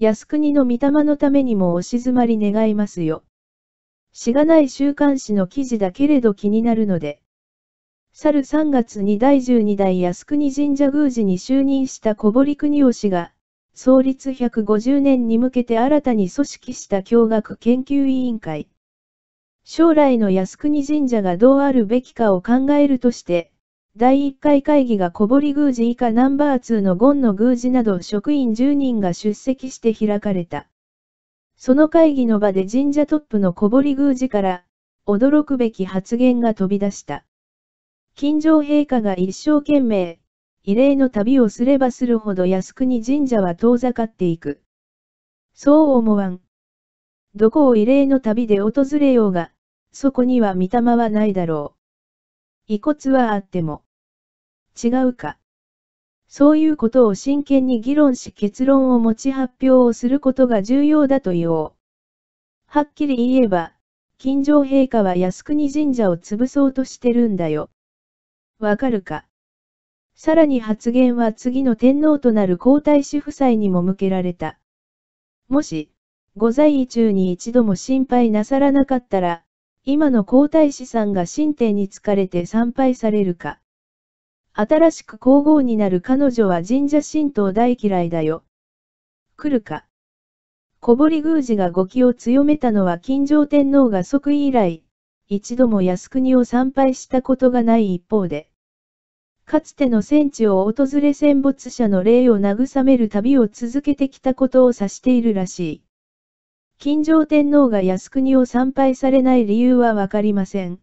靖国の御霊のためにもお静まり願いますよ。しがない週刊誌の記事だけれど気になるので。去る3月に第12代靖国神社宮司に就任した小堀邦夫氏が、創立150年に向けて新たに組織した教学研究委員会。将来の靖国神社がどうあるべきかを考えるとして、第1回会議が小堀宮司以下ナンバー2のゴンの宮司など職員10人が出席して開かれた。その会議の場で神社トップの小堀宮司から、驚くべき発言が飛び出した。金城陛下が一生懸命、異例の旅をすればするほど靖国神社は遠ざかっていく。そう思わん。どこを異例の旅で訪れようが、そこには御霊はないだろう。遺骨はあっても。違うか。そういうことを真剣に議論し結論を持ち発表をすることが重要だと言おう。はっきり言えば、金城陛下は靖国神社を潰そうとしてるんだよ。わかるか。さらに発言は次の天皇となる皇太子夫妻にも向けられた。もし、ご在位中に一度も心配なさらなかったら、今の皇太子さんが神殿に疲れて参拝されるか。新しく皇后になる彼女は神社神道大嫌いだよ。来るか。小堀宮司が語気を強めたのは金城天皇が即位以来、一度も靖国を参拝したことがない一方で、かつての戦地を訪れ戦没者の霊を慰める旅を続けてきたことを指しているらしい。金城天皇が靖国を参拝されない理由はわかりません。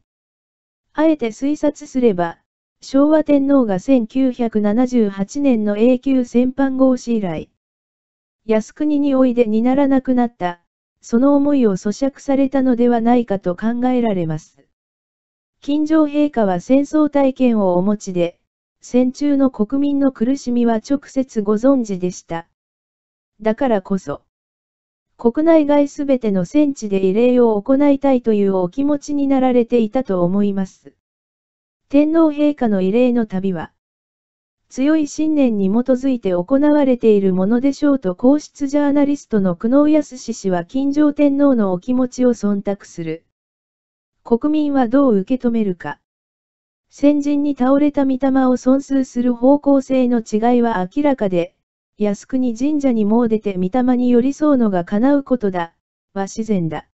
あえて推察すれば、昭和天皇が1978年の永久戦犯合死以来、靖国においでにならなくなった、その思いを咀嚼されたのではないかと考えられます。金城陛下は戦争体験をお持ちで、戦中の国民の苦しみは直接ご存知でした。だからこそ、国内外すべての戦地で慰霊を行いたいというお気持ちになられていたと思います。天皇陛下の慰霊の旅は、強い信念に基づいて行われているものでしょうと皇室ジャーナリストの久能康氏は金城天皇のお気持ちを忖度する。国民はどう受け止めるか。先人に倒れた御霊を尊数する方向性の違いは明らかで、靖国神社にも出て御霊に寄り添うのが叶うことだ、は自然だ。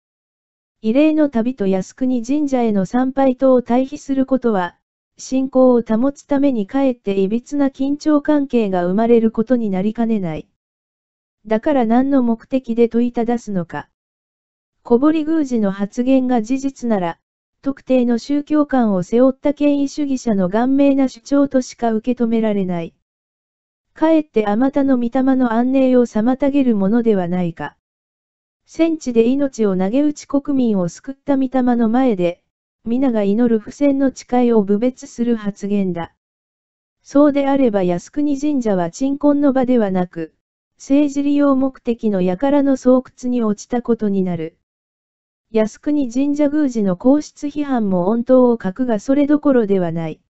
異例の旅と靖国神社への参拝等を対比することは、信仰を保つためにかえっていびつな緊張関係が生まれることになりかねない。だから何の目的で問いただすのか。小堀宮司の発言が事実なら、特定の宗教観を背負った権威主義者の顔面な主張としか受け止められない。かえってあまたの御霊の安寧を妨げるものではないか。戦地で命を投げ打ち国民を救った御霊の前で、皆が祈る不戦の誓いを侮蔑する発言だ。そうであれば靖国神社は鎮魂の場ではなく、政治利用目的の輩の巣窟に落ちたことになる。靖国神社宮司の皇室批判も恩当を書くがそれどころではない。